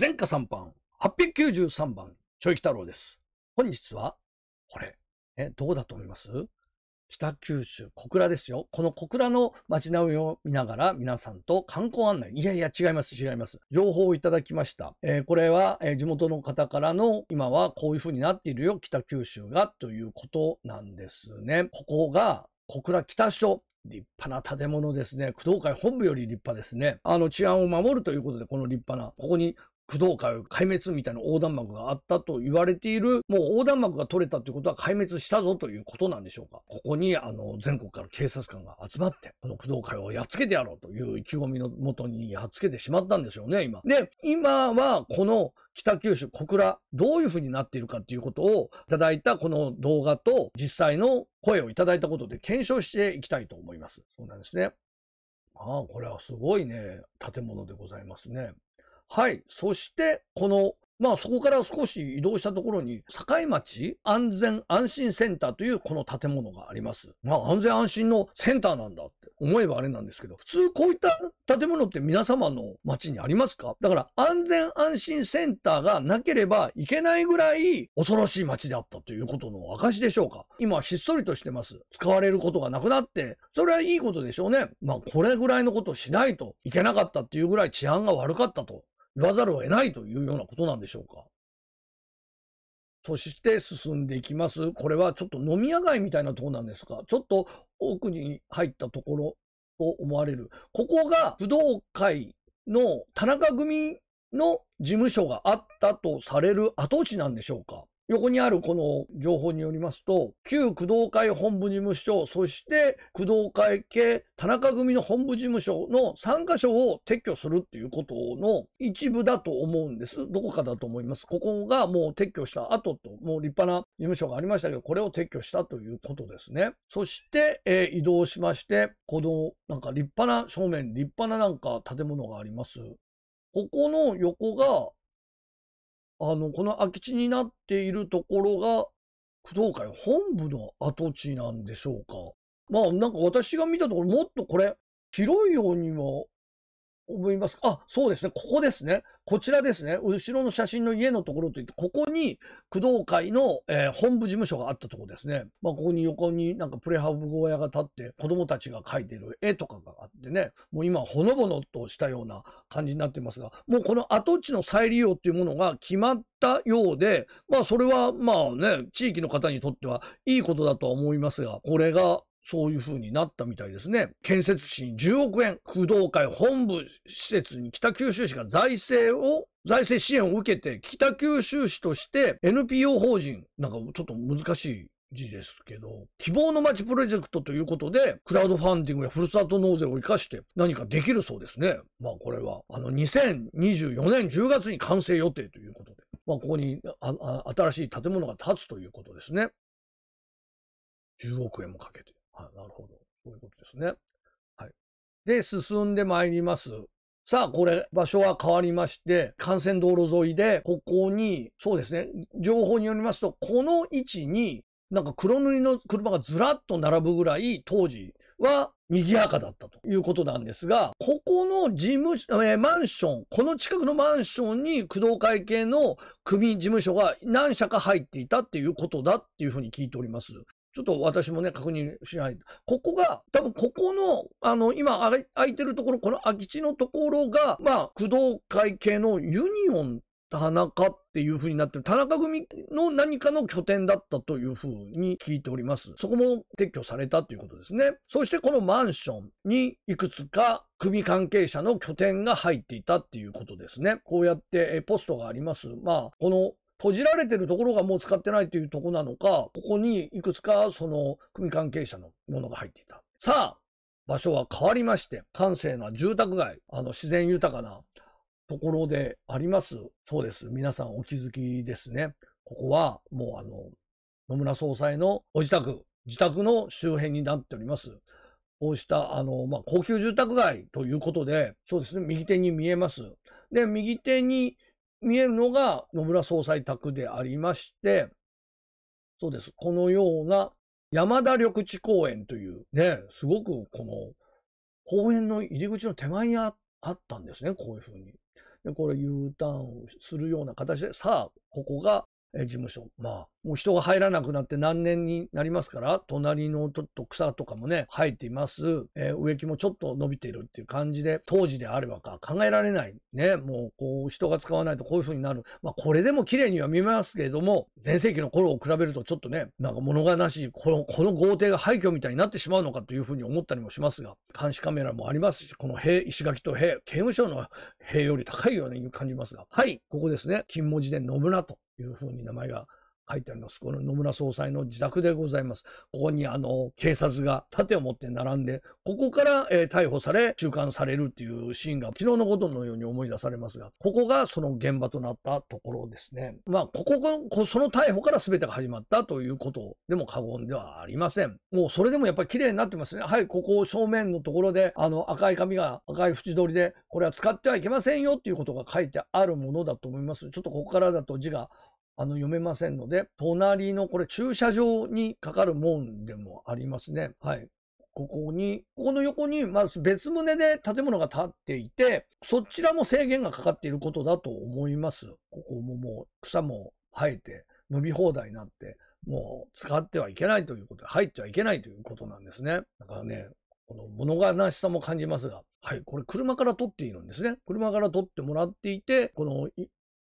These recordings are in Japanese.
前科3番、893番、ちょいき太郎です。本日は、これ、え、どうだと思います北九州、小倉ですよ。この小倉の街並みを見ながら皆さんと観光案内。いやいや、違います、違います。情報をいただきました。えー、これは、えー、地元の方からの、今はこういう風になっているよ、北九州が、ということなんですね。ここが、小倉北署。立派な建物ですね。工藤会本部より立派ですね。あの治安を守るということで、この立派な、ここに工藤会壊滅みたいな横断幕があったと言われている、もう横断幕が取れたということは壊滅したぞということなんでしょうか。ここに、あの、全国から警察官が集まって、この工藤会をやっつけてやろうという意気込みのもとにやっつけてしまったんでしょうね、今。で、今はこの北九州小倉、どういうふうになっているかということをいただいたこの動画と実際の声をいただいたことで検証していきたいと思います。そうなんですね。ああ、これはすごいね、建物でございますね。はい。そして、この、まあそこから少し移動したところに、境町安全安心センターというこの建物があります。まあ安全安心のセンターなんだって思えばあれなんですけど、普通こういった建物って皆様の街にありますかだから安全安心センターがなければいけないぐらい恐ろしい街であったということの証でしょうか今ひっそりとしてます。使われることがなくなって、それはいいことでしょうね。まあこれぐらいのことをしないといけなかったっていうぐらい治安が悪かったと言わざるを得ないというようなことなんでしょうか。そして進んでいきます。これはちょっと飲み屋街みたいなとこなんですが、ちょっと奥に入ったところと思われる。ここが武道会の田中組の事務所があったとされる跡地なんでしょうか。横にあるこの情報によりますと、旧工藤会本部事務所、そして工藤会系田中組の本部事務所の3箇所を撤去するっていうことの一部だと思うんです。どこかだと思います。ここがもう撤去した後と、もう立派な事務所がありましたけど、これを撤去したということですね。そして、えー、移動しまして、このなんか立派な正面、立派ななんか建物があります。ここの横があの、この空き地になっているところが、工藤会本部の跡地なんでしょうか。まあ、なんか私が見たところ、もっとこれ、広いようにも思います。あ、そうですね。ここですね。こちらですね。後ろの写真の家のところといって、ここに工藤会の、えー、本部事務所があったところですね。まあ、ここに横になんかプレハブ小屋が立って、子供たちが描いてる絵とかがあってね。もう今、ほのぼのとしたような感じになってますが、もうこの跡地の再利用っていうものが決まったようで、まあ、それはまあね、地域の方にとってはいいことだとは思いますが、これがそういう風になったみたいですね。建設費に10億円、工藤会本部施設に北九州市が財政を財政支援を受けて、北九州市として NPO 法人、なんかちょっと難しい字ですけど、希望の街プロジェクトということで、クラウドファンディングやふるさと納税を活かして何かできるそうですね。まあこれは、あの2024年10月に完成予定ということで、まあここに新しい建物が建つということですね。10億円もかけて。あ、なるほど。そういうことですね。はい。で、進んでまいります。さあ、これ、場所は変わりまして、幹線道路沿いで、ここに、そうですね、情報によりますと、この位置に、なんか黒塗りの車がずらっと並ぶぐらい、当時は賑やかだったということなんですが、ここの事務、えー、マンション、この近くのマンションに工藤会系の組事務所が何社か入っていたっていうことだっていうふうに聞いております。ちょっと私もね、確認しない。ここが、多分ここの、あの、今あれ、空いてるところ、この空き地のところが、まあ、工藤会系のユニオン田中っていう風になってる。田中組の何かの拠点だったという風に聞いております。そこも撤去されたということですね。そしてこのマンションにいくつか組関係者の拠点が入っていたっていうことですね。こうやってポストがあります。まあ、この閉じられてるところがもう使ってないというところなのか、ここにいくつかその組関係者のものが入っていた。さあ、場所は変わりまして、閑静な住宅街、あの自然豊かなところであります。そうです。皆さんお気づきですね。ここはもうあの、野村総裁のご自宅、自宅の周辺になっております。こうした、あの、まあ、高級住宅街ということで、そうですね、右手に見えます。で、右手に見えるのが野村総裁宅でありまして、そうです。このような山田緑地公園というね、すごくこの公園の入り口の手前にあったんですね、こういうふうに。で、これ U ターンするような形で、さあ、ここが事務所。まあ、もう人が入らなくなって何年になりますから、隣のちょっと草とかもね、生えています。えー、植木もちょっと伸びているっていう感じで、当時であればか考えられない。ね、もう、こう、人が使わないとこういう風になる。まあ、これでも綺麗には見えますけれども、前世紀の頃を比べるとちょっとね、なんか物悲しい、この、この豪邸が廃墟みたいになってしまうのかという風に思ったりもしますが、監視カメラもありますし、この塀、石垣と塀、刑務所の塀より高いように感じますが、はい、ここですね、金文字で信長というふうに名前が書いてあります。この野村総裁の自宅でございます。ここにあの、警察が盾を持って並んで、ここから、えー、逮捕され、収監されるっていうシーンが昨日のことのように思い出されますが、ここがその現場となったところですね。まあ、ここが、こその逮捕から全てが始まったということでも過言ではありません。もうそれでもやっぱり綺麗になってますね。はい、ここを正面のところで、あの、赤い紙が赤い縁取りで、これは使ってはいけませんよっていうことが書いてあるものだと思います。ちょっとここからだと字があの、読めませんので、隣のこれ駐車場にかかる門でもありますね。はい。ここに、ここの横に、まず別棟で建物が建っていて、そちらも制限がかかっていることだと思います。ここももう草も生えて、伸び放題になって、もう使ってはいけないということで、入ってはいけないということなんですね。だからね、この物悲しさも感じますが、はい、これ車から取っているんですね。車から取ってもらっていて、この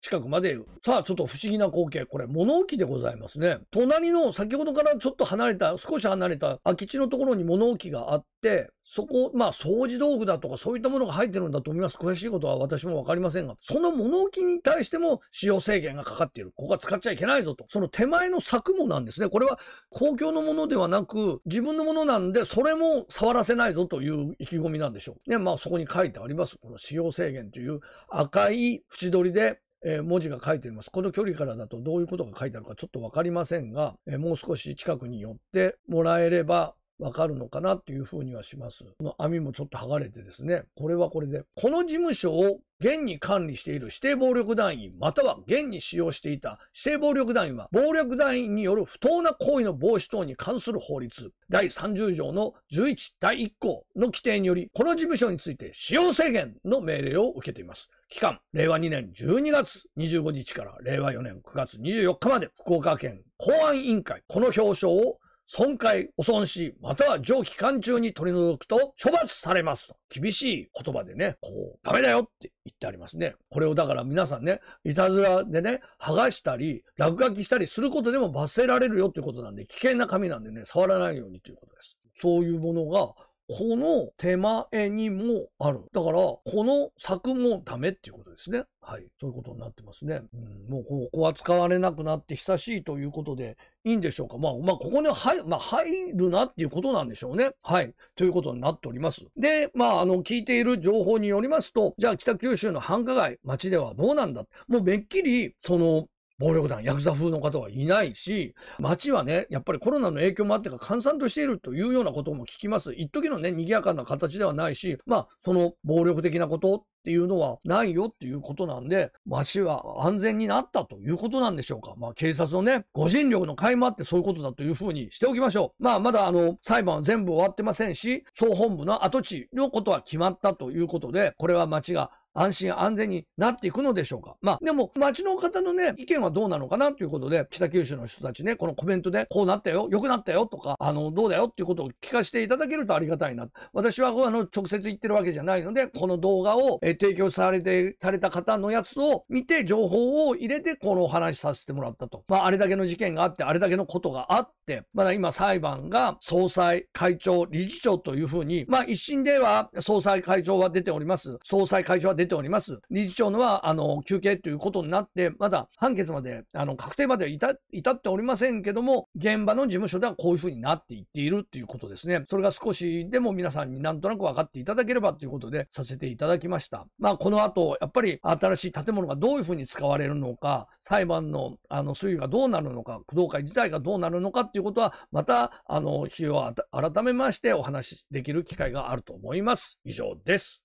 近くまで、さあちょっと不思議な光景、これ物置でございますね。隣の先ほどからちょっと離れた、少し離れた空き地のところに物置があって、そこ、まあ掃除道具だとかそういったものが入ってるんだと思います。詳しいことは私もわかりませんが、その物置に対しても使用制限がかかっている。ここは使っちゃいけないぞと。その手前の柵もなんですね。これは公共のものではなく、自分のものなんで、それも触らせないぞという意気込みなんでしょう。ね、まあそこに書いてあります。この使用制限という赤い縁取りでえー、文字が書いてあります。この距離からだとどういうことが書いてあるかちょっとわかりませんが、えー、もう少し近くに寄ってもらえれば、わかるのかなっていうふうにはします。この網もちょっと剥がれてですね、これはこれで、この事務所を現に管理している指定暴力団員、または現に使用していた指定暴力団員は、暴力団員による不当な行為の防止等に関する法律、第30条の11第1項の規定により、この事務所について使用制限の命令を受けています。期間、令和2年12月25日から令和4年9月24日まで、福岡県公安委員会、この表彰を損壊、汚損し、または上期間中に取り除くと処罰されますと。厳しい言葉でね、こう、ダメだよって言ってありますね。これをだから皆さんね、いたずらでね、剥がしたり、落書きしたりすることでも罰せられるよっていうことなんで、危険な紙なんでね、触らないようにということです。そういうものがこの手前にもある。だから、この柵もダメっていうことですね。はい。そういうことになってますね。うん、もうここは使われなくなって久しいということで、いいんでしょうか。まあ、まあ、ここに入,、まあ、入るなっていうことなんでしょうね。はい。ということになっております。で、まあ、あの、聞いている情報によりますと、じゃあ北九州の繁華街、街ではどうなんだもうめっきり、その、暴力団、ヤクザ風の方はいないし、街はね、やっぱりコロナの影響もあってか閑散としているというようなことも聞きます。一時のね、賑やかな形ではないし、まあ、その暴力的なことっていうのはないよっていうことなんで、街は安全になったということなんでしょうか。まあ、警察のね、ご尽力の垣間ってそういうことだというふうにしておきましょう。まあ、まだあの、裁判は全部終わってませんし、総本部の跡地のことは決まったということで、これは街が安心安全になっていくのでしょうか。まあ、でも、町の方のね、意見はどうなのかなということで、北九州の人たちね、このコメントで、こうなったよ、良くなったよとか、あの、どうだよっていうことを聞かせていただけるとありがたいな。私は、あの、直接言ってるわけじゃないので、この動画を、え提供されて、された方のやつを見て、情報を入れて、このお話しさせてもらったと。まあ、あれだけの事件があって、あれだけのことがあって、まだ今裁判が総裁、会長、理事長というふうに、まあ、一審では総裁会長は出ております。総裁会長は出てております。理事長のは、あの、休憩ということになって、まだ判決まで、あの、確定までは至至っておりませんけども、現場の事務所ではこういうふうになっていっているっていうことですね。それが少しでも皆さんになんとなく分かっていただければということでさせていただきました。まあ、この後、やっぱり新しい建物がどういうふうに使われるのか、裁判の、あの、推移がどうなるのか、工藤会自体がどうなるのかっていうことは、また、あの、日を改めましてお話しできる機会があると思います。以上です。